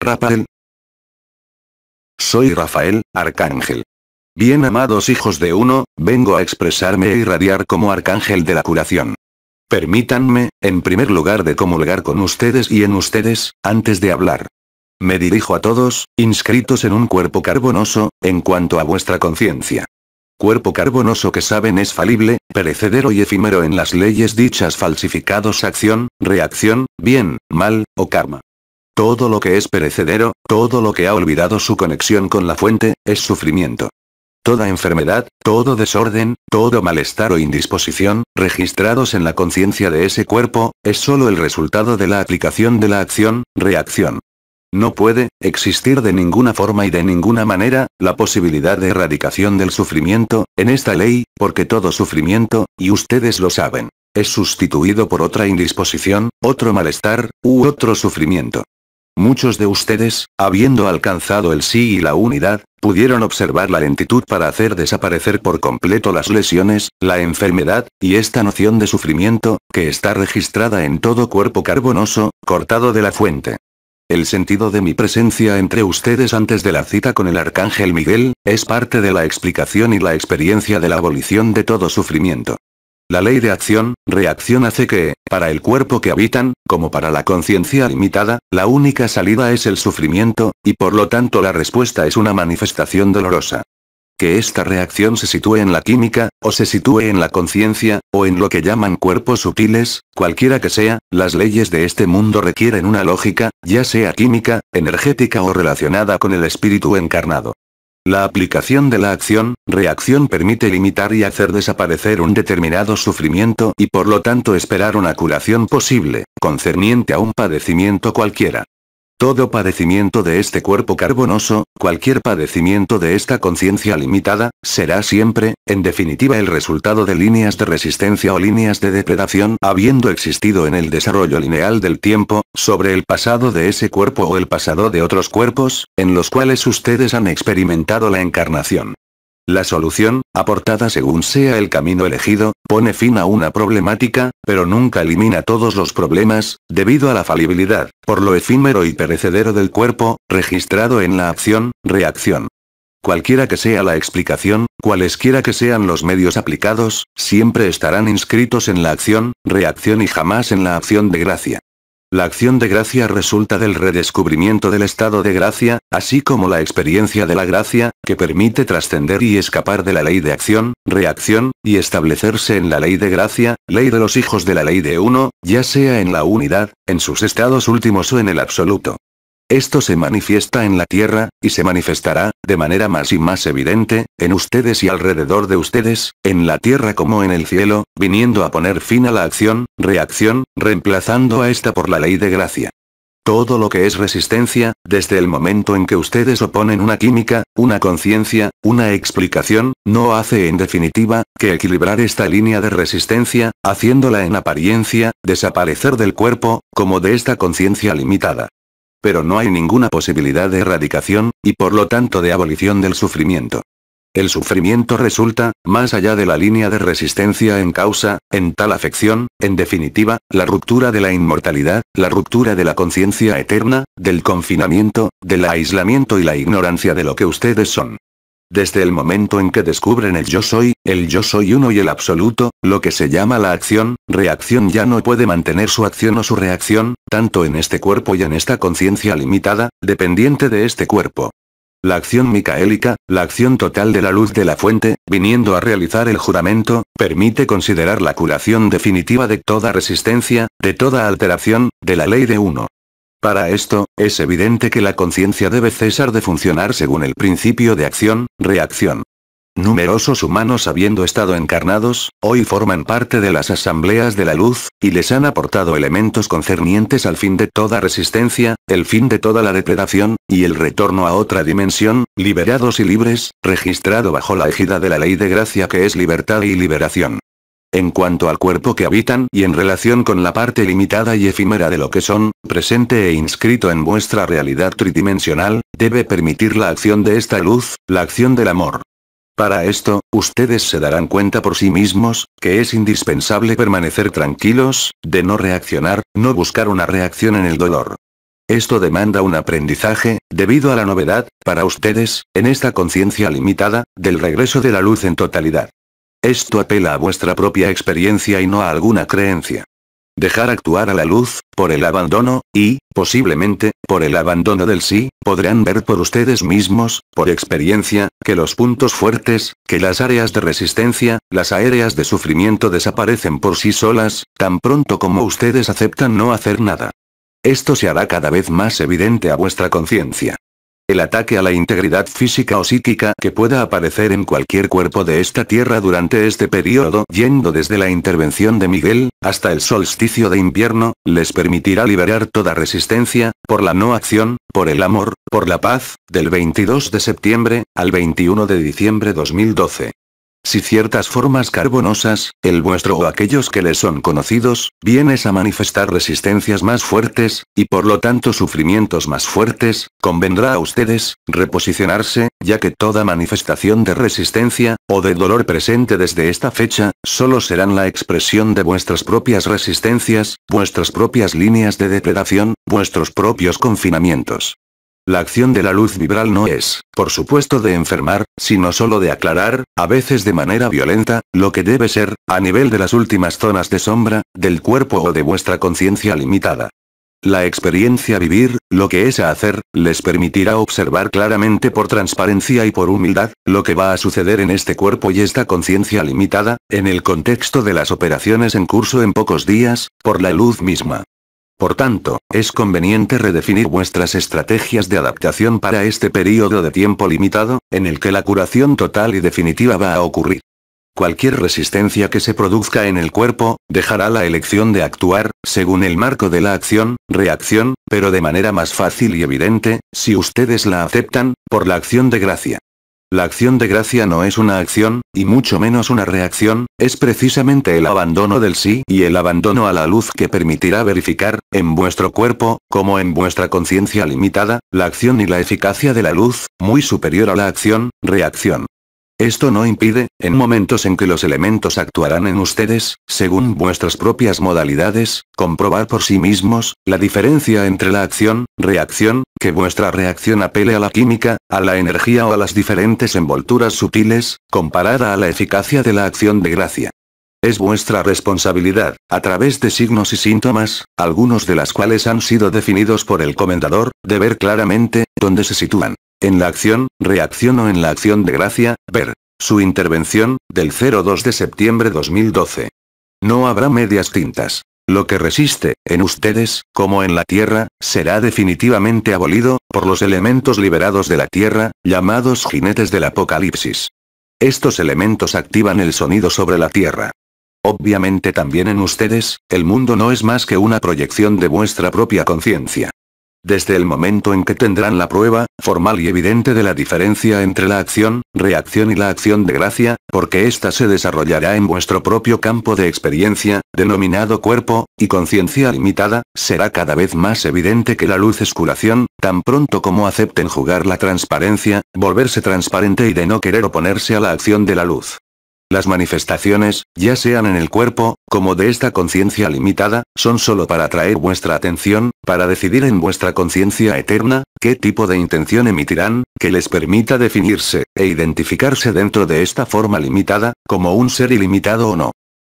Rafael. Soy Rafael, arcángel. Bien amados hijos de uno, vengo a expresarme e irradiar como arcángel de la curación. Permítanme, en primer lugar, de comulgar con ustedes y en ustedes, antes de hablar. Me dirijo a todos, inscritos en un cuerpo carbonoso, en cuanto a vuestra conciencia. Cuerpo carbonoso que saben es falible, perecedero y efímero en las leyes dichas falsificados acción, reacción, bien, mal, o karma. Todo lo que es perecedero, todo lo que ha olvidado su conexión con la fuente, es sufrimiento. Toda enfermedad, todo desorden, todo malestar o indisposición, registrados en la conciencia de ese cuerpo, es sólo el resultado de la aplicación de la acción, reacción. No puede, existir de ninguna forma y de ninguna manera, la posibilidad de erradicación del sufrimiento, en esta ley, porque todo sufrimiento, y ustedes lo saben, es sustituido por otra indisposición, otro malestar, u otro sufrimiento. Muchos de ustedes, habiendo alcanzado el sí y la unidad, pudieron observar la lentitud para hacer desaparecer por completo las lesiones, la enfermedad, y esta noción de sufrimiento, que está registrada en todo cuerpo carbonoso, cortado de la fuente. El sentido de mi presencia entre ustedes antes de la cita con el Arcángel Miguel, es parte de la explicación y la experiencia de la abolición de todo sufrimiento. La ley de acción, reacción hace que, para el cuerpo que habitan, como para la conciencia limitada, la única salida es el sufrimiento, y por lo tanto la respuesta es una manifestación dolorosa. Que esta reacción se sitúe en la química, o se sitúe en la conciencia, o en lo que llaman cuerpos sutiles, cualquiera que sea, las leyes de este mundo requieren una lógica, ya sea química, energética o relacionada con el espíritu encarnado. La aplicación de la acción, reacción permite limitar y hacer desaparecer un determinado sufrimiento y por lo tanto esperar una curación posible, concerniente a un padecimiento cualquiera. Todo padecimiento de este cuerpo carbonoso, cualquier padecimiento de esta conciencia limitada, será siempre, en definitiva, el resultado de líneas de resistencia o líneas de depredación habiendo existido en el desarrollo lineal del tiempo, sobre el pasado de ese cuerpo o el pasado de otros cuerpos, en los cuales ustedes han experimentado la encarnación. La solución, aportada según sea el camino elegido, pone fin a una problemática, pero nunca elimina todos los problemas, debido a la falibilidad, por lo efímero y perecedero del cuerpo, registrado en la acción-reacción. Cualquiera que sea la explicación, cualesquiera que sean los medios aplicados, siempre estarán inscritos en la acción, reacción y jamás en la acción de gracia. La acción de gracia resulta del redescubrimiento del estado de gracia, así como la experiencia de la gracia, que permite trascender y escapar de la ley de acción, reacción, y establecerse en la ley de gracia, ley de los hijos de la ley de uno, ya sea en la unidad, en sus estados últimos o en el absoluto. Esto se manifiesta en la tierra, y se manifestará, de manera más y más evidente, en ustedes y alrededor de ustedes, en la tierra como en el cielo, viniendo a poner fin a la acción, reacción, reemplazando a esta por la ley de gracia. Todo lo que es resistencia, desde el momento en que ustedes oponen una química, una conciencia, una explicación, no hace en definitiva, que equilibrar esta línea de resistencia, haciéndola en apariencia, desaparecer del cuerpo, como de esta conciencia limitada. Pero no hay ninguna posibilidad de erradicación, y por lo tanto de abolición del sufrimiento. El sufrimiento resulta, más allá de la línea de resistencia en causa, en tal afección, en definitiva, la ruptura de la inmortalidad, la ruptura de la conciencia eterna, del confinamiento, del aislamiento y la ignorancia de lo que ustedes son. Desde el momento en que descubren el yo soy, el yo soy uno y el absoluto, lo que se llama la acción, reacción ya no puede mantener su acción o su reacción, tanto en este cuerpo y en esta conciencia limitada, dependiente de este cuerpo. La acción micaélica, la acción total de la luz de la fuente, viniendo a realizar el juramento, permite considerar la curación definitiva de toda resistencia, de toda alteración, de la ley de uno. Para esto, es evidente que la conciencia debe cesar de funcionar según el principio de acción-reacción. Numerosos humanos habiendo estado encarnados, hoy forman parte de las asambleas de la luz, y les han aportado elementos concernientes al fin de toda resistencia, el fin de toda la depredación, y el retorno a otra dimensión, liberados y libres, registrado bajo la ejida de la ley de gracia que es libertad y liberación. En cuanto al cuerpo que habitan y en relación con la parte limitada y efímera de lo que son, presente e inscrito en vuestra realidad tridimensional, debe permitir la acción de esta luz, la acción del amor. Para esto, ustedes se darán cuenta por sí mismos, que es indispensable permanecer tranquilos, de no reaccionar, no buscar una reacción en el dolor. Esto demanda un aprendizaje, debido a la novedad, para ustedes, en esta conciencia limitada, del regreso de la luz en totalidad. Esto apela a vuestra propia experiencia y no a alguna creencia. Dejar actuar a la luz, por el abandono, y, posiblemente, por el abandono del sí, podrán ver por ustedes mismos, por experiencia, que los puntos fuertes, que las áreas de resistencia, las áreas de sufrimiento desaparecen por sí solas, tan pronto como ustedes aceptan no hacer nada. Esto se hará cada vez más evidente a vuestra conciencia. El ataque a la integridad física o psíquica que pueda aparecer en cualquier cuerpo de esta Tierra durante este periodo, yendo desde la intervención de Miguel, hasta el solsticio de invierno, les permitirá liberar toda resistencia, por la no acción, por el amor, por la paz, del 22 de septiembre, al 21 de diciembre 2012 si ciertas formas carbonosas, el vuestro o aquellos que le son conocidos, vienes a manifestar resistencias más fuertes, y por lo tanto sufrimientos más fuertes, convendrá a ustedes, reposicionarse, ya que toda manifestación de resistencia, o de dolor presente desde esta fecha, solo serán la expresión de vuestras propias resistencias, vuestras propias líneas de depredación, vuestros propios confinamientos. La acción de la luz vibral no es, por supuesto, de enfermar, sino solo de aclarar, a veces de manera violenta, lo que debe ser, a nivel de las últimas zonas de sombra, del cuerpo o de vuestra conciencia limitada. La experiencia vivir, lo que es a hacer, les permitirá observar claramente por transparencia y por humildad, lo que va a suceder en este cuerpo y esta conciencia limitada, en el contexto de las operaciones en curso en pocos días, por la luz misma. Por tanto, es conveniente redefinir vuestras estrategias de adaptación para este periodo de tiempo limitado, en el que la curación total y definitiva va a ocurrir. Cualquier resistencia que se produzca en el cuerpo, dejará la elección de actuar, según el marco de la acción, reacción, pero de manera más fácil y evidente, si ustedes la aceptan, por la acción de gracia. La acción de gracia no es una acción, y mucho menos una reacción, es precisamente el abandono del sí y el abandono a la luz que permitirá verificar, en vuestro cuerpo, como en vuestra conciencia limitada, la acción y la eficacia de la luz, muy superior a la acción, reacción. Esto no impide, en momentos en que los elementos actuarán en ustedes, según vuestras propias modalidades, comprobar por sí mismos, la diferencia entre la acción, reacción, que vuestra reacción apele a la química, a la energía o a las diferentes envolturas sutiles, comparada a la eficacia de la acción de gracia. Es vuestra responsabilidad, a través de signos y síntomas, algunos de las cuales han sido definidos por el comendador, de ver claramente, dónde se sitúan. En la acción, reacción o en la acción de gracia, ver. Su intervención, del 02 de septiembre 2012. No habrá medias tintas. Lo que resiste, en ustedes, como en la Tierra, será definitivamente abolido, por los elementos liberados de la Tierra, llamados jinetes del apocalipsis. Estos elementos activan el sonido sobre la Tierra. Obviamente también en ustedes, el mundo no es más que una proyección de vuestra propia conciencia. Desde el momento en que tendrán la prueba, formal y evidente de la diferencia entre la acción, reacción y la acción de gracia, porque ésta se desarrollará en vuestro propio campo de experiencia, denominado cuerpo, y conciencia limitada, será cada vez más evidente que la luz es curación, tan pronto como acepten jugar la transparencia, volverse transparente y de no querer oponerse a la acción de la luz. Las manifestaciones, ya sean en el cuerpo, como de esta conciencia limitada, son solo para atraer vuestra atención, para decidir en vuestra conciencia eterna, qué tipo de intención emitirán, que les permita definirse, e identificarse dentro de esta forma limitada, como un ser ilimitado o no.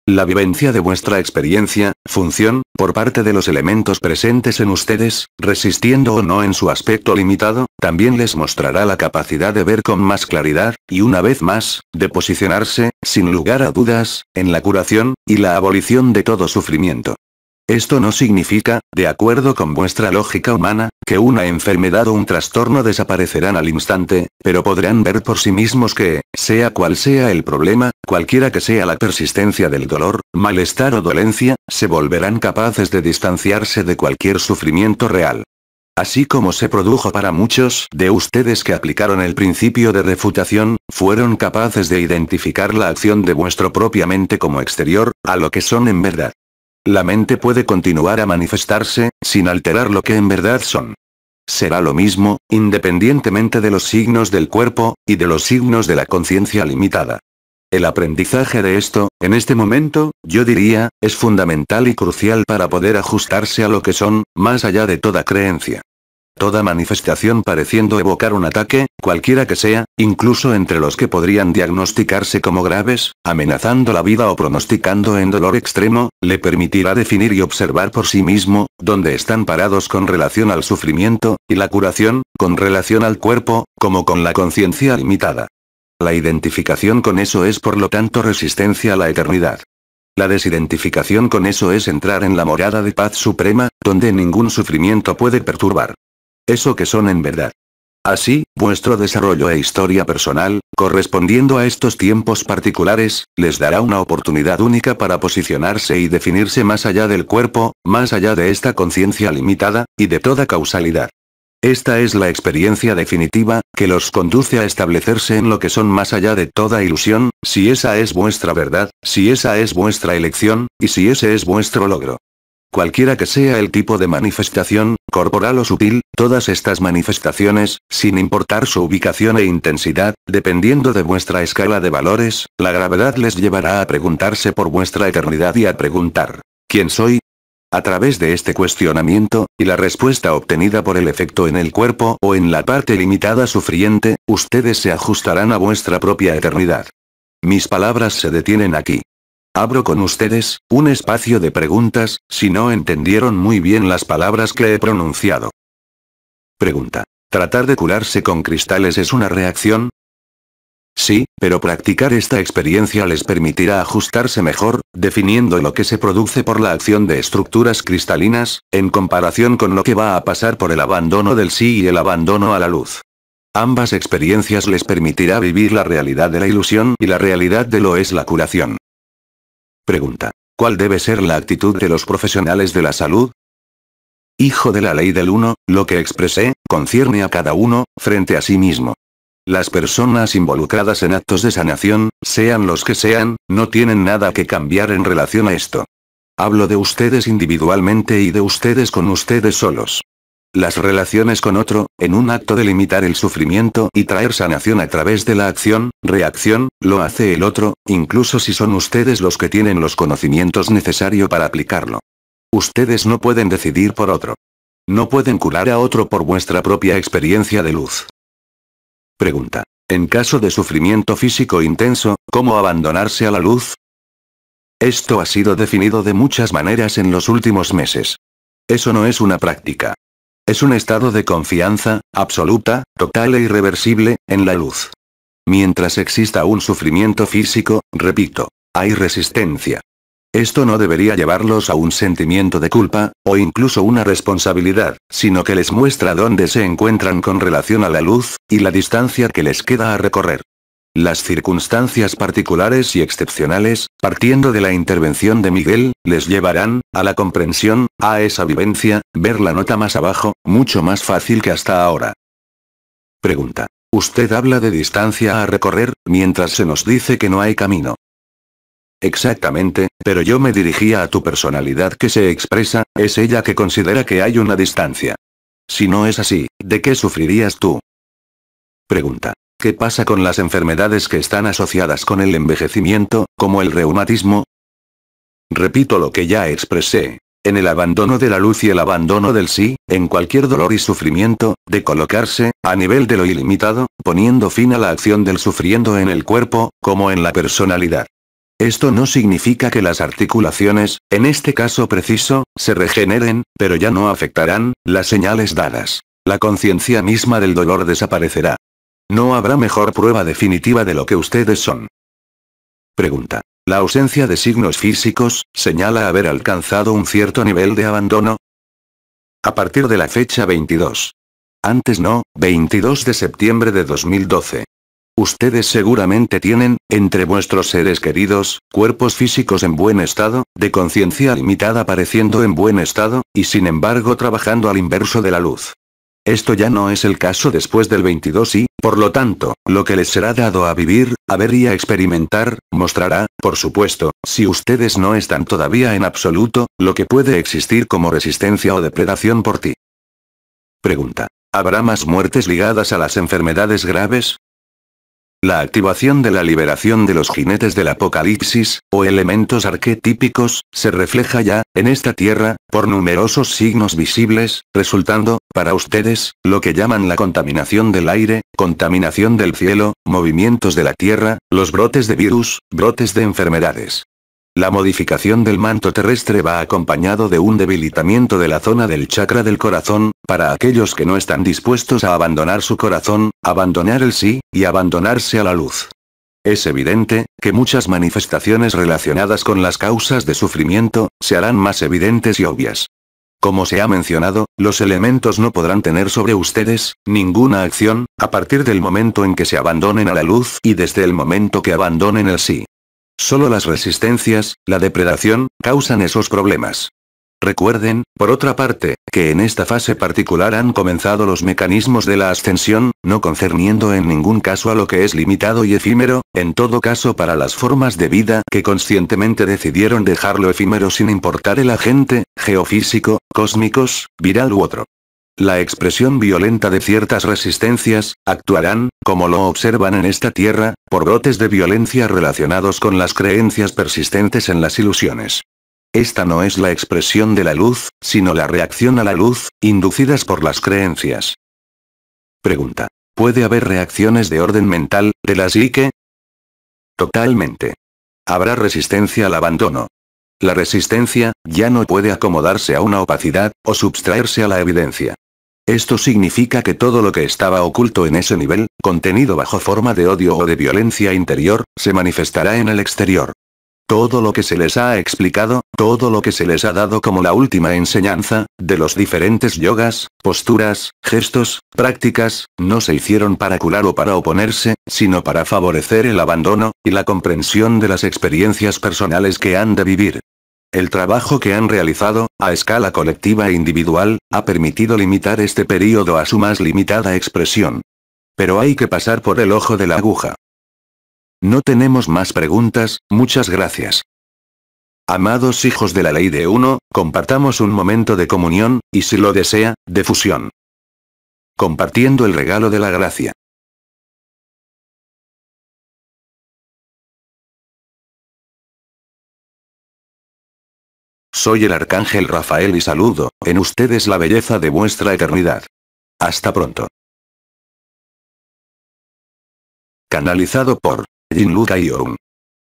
La vivencia de vuestra experiencia, función, por parte de los elementos presentes en ustedes, resistiendo o no en su aspecto limitado, también les mostrará la capacidad de ver con más claridad, y una vez más, de posicionarse, sin lugar a dudas, en la curación, y la abolición de todo sufrimiento. Esto no significa, de acuerdo con vuestra lógica humana, que una enfermedad o un trastorno desaparecerán al instante, pero podrán ver por sí mismos que, sea cual sea el problema, cualquiera que sea la persistencia del dolor, malestar o dolencia, se volverán capaces de distanciarse de cualquier sufrimiento real. Así como se produjo para muchos de ustedes que aplicaron el principio de refutación, fueron capaces de identificar la acción de vuestro propia mente como exterior, a lo que son en verdad. La mente puede continuar a manifestarse, sin alterar lo que en verdad son. Será lo mismo, independientemente de los signos del cuerpo, y de los signos de la conciencia limitada. El aprendizaje de esto, en este momento, yo diría, es fundamental y crucial para poder ajustarse a lo que son, más allá de toda creencia toda manifestación pareciendo evocar un ataque, cualquiera que sea, incluso entre los que podrían diagnosticarse como graves, amenazando la vida o pronosticando en dolor extremo, le permitirá definir y observar por sí mismo, dónde están parados con relación al sufrimiento, y la curación, con relación al cuerpo, como con la conciencia limitada. La identificación con eso es por lo tanto resistencia a la eternidad. La desidentificación con eso es entrar en la morada de paz suprema, donde ningún sufrimiento puede perturbar eso que son en verdad. Así, vuestro desarrollo e historia personal, correspondiendo a estos tiempos particulares, les dará una oportunidad única para posicionarse y definirse más allá del cuerpo, más allá de esta conciencia limitada, y de toda causalidad. Esta es la experiencia definitiva, que los conduce a establecerse en lo que son más allá de toda ilusión, si esa es vuestra verdad, si esa es vuestra elección, y si ese es vuestro logro. Cualquiera que sea el tipo de manifestación, corporal o sutil, todas estas manifestaciones, sin importar su ubicación e intensidad, dependiendo de vuestra escala de valores, la gravedad les llevará a preguntarse por vuestra eternidad y a preguntar, ¿quién soy? A través de este cuestionamiento, y la respuesta obtenida por el efecto en el cuerpo o en la parte limitada sufriente, ustedes se ajustarán a vuestra propia eternidad. Mis palabras se detienen aquí. Abro con ustedes, un espacio de preguntas, si no entendieron muy bien las palabras que he pronunciado. Pregunta. ¿Tratar de curarse con cristales es una reacción? Sí, pero practicar esta experiencia les permitirá ajustarse mejor, definiendo lo que se produce por la acción de estructuras cristalinas, en comparación con lo que va a pasar por el abandono del sí y el abandono a la luz. Ambas experiencias les permitirá vivir la realidad de la ilusión y la realidad de lo es la curación. Pregunta. ¿Cuál debe ser la actitud de los profesionales de la salud? Hijo de la ley del uno, lo que expresé, concierne a cada uno, frente a sí mismo. Las personas involucradas en actos de sanación, sean los que sean, no tienen nada que cambiar en relación a esto. Hablo de ustedes individualmente y de ustedes con ustedes solos las relaciones con otro, en un acto de limitar el sufrimiento y traer sanación a través de la acción, reacción, lo hace el otro, incluso si son ustedes los que tienen los conocimientos necesarios para aplicarlo. Ustedes no pueden decidir por otro. No pueden curar a otro por vuestra propia experiencia de luz. Pregunta. En caso de sufrimiento físico intenso, ¿cómo abandonarse a la luz? Esto ha sido definido de muchas maneras en los últimos meses. Eso no es una práctica. Es un estado de confianza, absoluta, total e irreversible, en la luz. Mientras exista un sufrimiento físico, repito, hay resistencia. Esto no debería llevarlos a un sentimiento de culpa, o incluso una responsabilidad, sino que les muestra dónde se encuentran con relación a la luz, y la distancia que les queda a recorrer. Las circunstancias particulares y excepcionales, partiendo de la intervención de Miguel, les llevarán, a la comprensión, a esa vivencia, ver la nota más abajo, mucho más fácil que hasta ahora. Pregunta. Usted habla de distancia a recorrer, mientras se nos dice que no hay camino. Exactamente, pero yo me dirigía a tu personalidad que se expresa, es ella que considera que hay una distancia. Si no es así, ¿de qué sufrirías tú? Pregunta. ¿Qué pasa con las enfermedades que están asociadas con el envejecimiento, como el reumatismo? Repito lo que ya expresé. En el abandono de la luz y el abandono del sí, en cualquier dolor y sufrimiento, de colocarse, a nivel de lo ilimitado, poniendo fin a la acción del sufriendo en el cuerpo, como en la personalidad. Esto no significa que las articulaciones, en este caso preciso, se regeneren, pero ya no afectarán las señales dadas. La conciencia misma del dolor desaparecerá. No habrá mejor prueba definitiva de lo que ustedes son. Pregunta. La ausencia de signos físicos, señala haber alcanzado un cierto nivel de abandono. A partir de la fecha 22. Antes no, 22 de septiembre de 2012. Ustedes seguramente tienen, entre vuestros seres queridos, cuerpos físicos en buen estado, de conciencia limitada apareciendo en buen estado, y sin embargo trabajando al inverso de la luz. Esto ya no es el caso después del 22 y, por lo tanto, lo que les será dado a vivir, a ver y a experimentar, mostrará, por supuesto, si ustedes no están todavía en absoluto, lo que puede existir como resistencia o depredación por ti. Pregunta. ¿Habrá más muertes ligadas a las enfermedades graves? La activación de la liberación de los jinetes del apocalipsis, o elementos arquetípicos, se refleja ya, en esta tierra, por numerosos signos visibles, resultando, para ustedes, lo que llaman la contaminación del aire, contaminación del cielo, movimientos de la tierra, los brotes de virus, brotes de enfermedades. La modificación del manto terrestre va acompañado de un debilitamiento de la zona del chakra del corazón, para aquellos que no están dispuestos a abandonar su corazón, abandonar el sí, y abandonarse a la luz. Es evidente, que muchas manifestaciones relacionadas con las causas de sufrimiento, se harán más evidentes y obvias. Como se ha mencionado, los elementos no podrán tener sobre ustedes, ninguna acción, a partir del momento en que se abandonen a la luz y desde el momento que abandonen el sí. Solo las resistencias, la depredación, causan esos problemas. Recuerden, por otra parte, que en esta fase particular han comenzado los mecanismos de la ascensión, no concerniendo en ningún caso a lo que es limitado y efímero, en todo caso para las formas de vida que conscientemente decidieron dejarlo efímero sin importar el agente, geofísico, cósmicos, viral u otro la expresión violenta de ciertas resistencias, actuarán, como lo observan en esta tierra, por brotes de violencia relacionados con las creencias persistentes en las ilusiones. Esta no es la expresión de la luz, sino la reacción a la luz, inducidas por las creencias. Pregunta. ¿Puede haber reacciones de orden mental, de la psique? Totalmente. Habrá resistencia al abandono. La resistencia, ya no puede acomodarse a una opacidad, o subtraerse a la evidencia. Esto significa que todo lo que estaba oculto en ese nivel, contenido bajo forma de odio o de violencia interior, se manifestará en el exterior. Todo lo que se les ha explicado, todo lo que se les ha dado como la última enseñanza, de los diferentes yogas, posturas, gestos, prácticas, no se hicieron para curar o para oponerse, sino para favorecer el abandono, y la comprensión de las experiencias personales que han de vivir. El trabajo que han realizado, a escala colectiva e individual, ha permitido limitar este período a su más limitada expresión. Pero hay que pasar por el ojo de la aguja. No tenemos más preguntas, muchas gracias. Amados hijos de la ley de uno, compartamos un momento de comunión, y si lo desea, de fusión. Compartiendo el regalo de la gracia. Soy el arcángel Rafael y saludo, en ustedes la belleza de vuestra eternidad. Hasta pronto. Canalizado por Luca Luca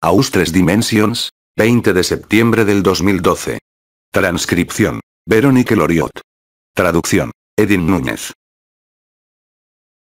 Aus 3 Dimensions, 20 de septiembre del 2012. Transcripción. Verónica Loriot. Traducción. Edin Núñez.